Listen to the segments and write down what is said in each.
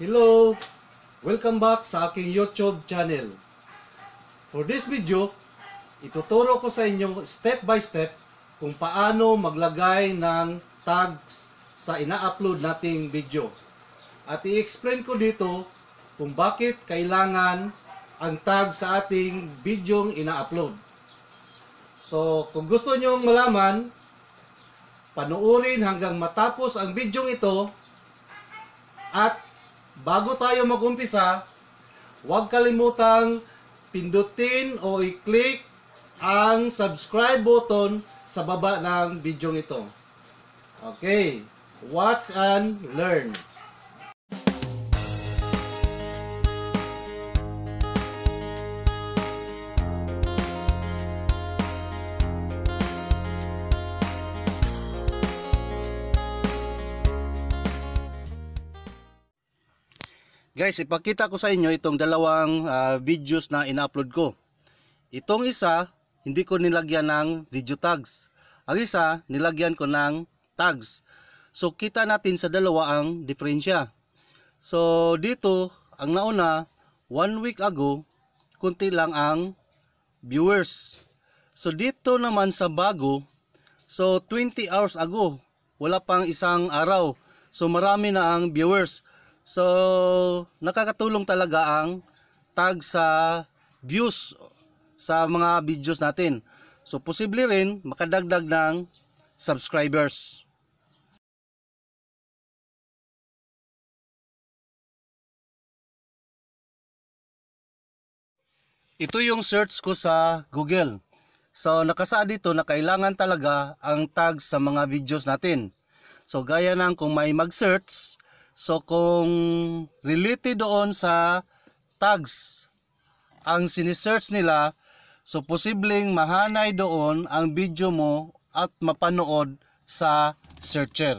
Hello! Welcome back sa aking YouTube channel. For this video, ituturo ko sa inyo step by step kung paano maglagay ng tags sa ina-upload nating video. At i-explain ko dito kung bakit kailangan ang tag sa ating video ina-upload. So, kung gusto nyo malaman, panoorin hanggang matapos ang video ito at bago tayo magumpisa, huwag kalimutang pindutin o i-click ang subscribe button sa baba ng video ito. Okay, watch and learn. Guys, ipakita ko sa inyo itong dalawang uh, videos na in upload ko. Itong isa, hindi ko nilagyan ng video tags. Ang isa, nilagyan ko ng tags. So, kita natin sa dalawa ang diferensya. So, dito, ang nauna, one week ago, kunti lang ang viewers. So, dito naman sa bago, so 20 hours ago, wala pang isang araw. So, marami na ang viewers. So, nakakatulong talaga ang tag sa views sa mga videos natin. So, posible rin makadagdag ng subscribers. Ito yung search ko sa Google. So nakasaad dito na kailangan talaga ang tag sa mga videos natin. So gaya ng kung may mag-search So kung related doon sa tags ang sinesearch nila, so posibleng mahanay doon ang video mo at mapanood sa searcher.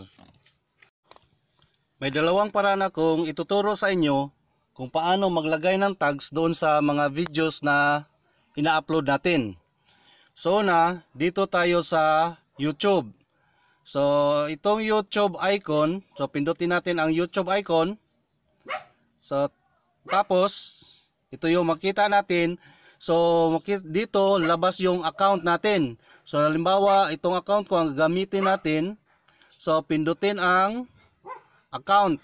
May dalawang paraan akong ituturo sa inyo kung paano maglagay ng tags doon sa mga videos na ina-upload natin. So na, dito tayo sa YouTube. So, itong YouTube icon, so pindutin natin ang YouTube icon. So, tapos, ito yung makita natin. So, dito, labas yung account natin. So, halimbawa, itong account ko ang gamitin natin. So, pindutin ang account.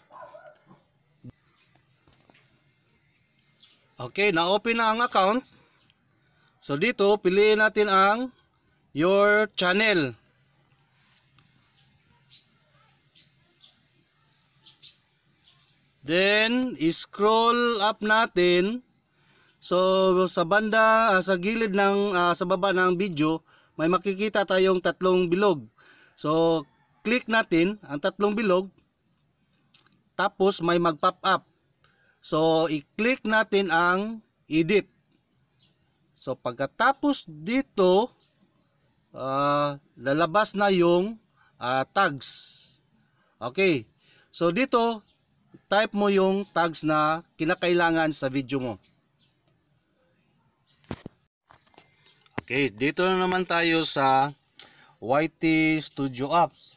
Okay, na-open na ang account. So, dito, piliin natin ang your channel. Then, scroll up natin. So, sa banda, ah, sa gilid ng, uh, sa baba ng video, may makikita tayong tatlong bilog. So, click natin ang tatlong bilog. Tapos, may mag-pop up. So, i-click natin ang edit. So, pagkatapos dito, uh, lalabas na yung uh, tags. Okay. So, dito, type mo yung tags na kinakailangan sa video mo. Okay, dito na naman tayo sa YT Studio Apps.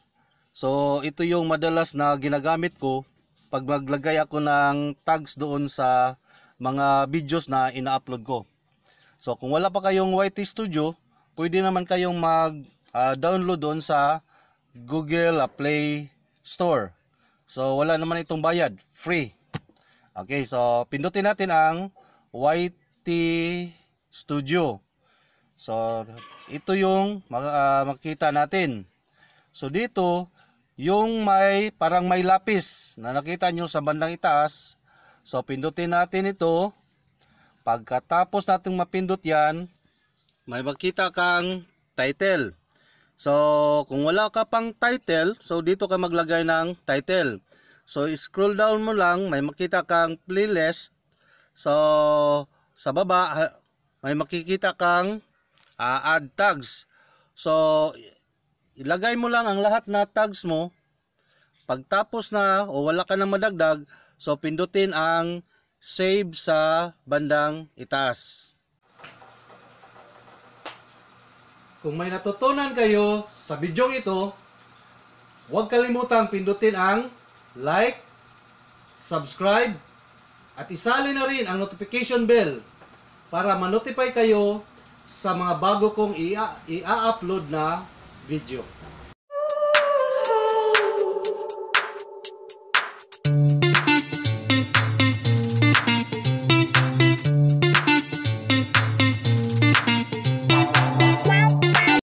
So, ito yung madalas na ginagamit ko pag maglagay ako ng tags doon sa mga videos na ina-upload ko. So, kung wala pa kayong YT Studio, pwede naman kayong mag-download ah, uh, doon sa Google Play Store. So wala naman itong bayad, free. Okay, so pindutin natin ang YT Studio. So ito yung uh, makikita natin. So dito, yung may parang may lapis na nakita nyo sa bandang itaas. So pindutin natin ito. Pagkatapos nating mapindot yan, may makita kang title. So, kung wala ka pang title, so dito ka maglagay ng title. So, scroll down mo lang, may makita kang playlist. So, sa baba, may makikita kang uh, add tags. So, ilagay mo lang ang lahat na tags mo. Pagtapos na o wala ka nang madagdag, so pindutin ang save sa bandang itaas. Kung may natutunan kayo sa bidyong ito, huwag kalimutang pindutin ang like, subscribe, at isali na rin ang notification bell para manotify kayo sa mga bago kong i-upload na video.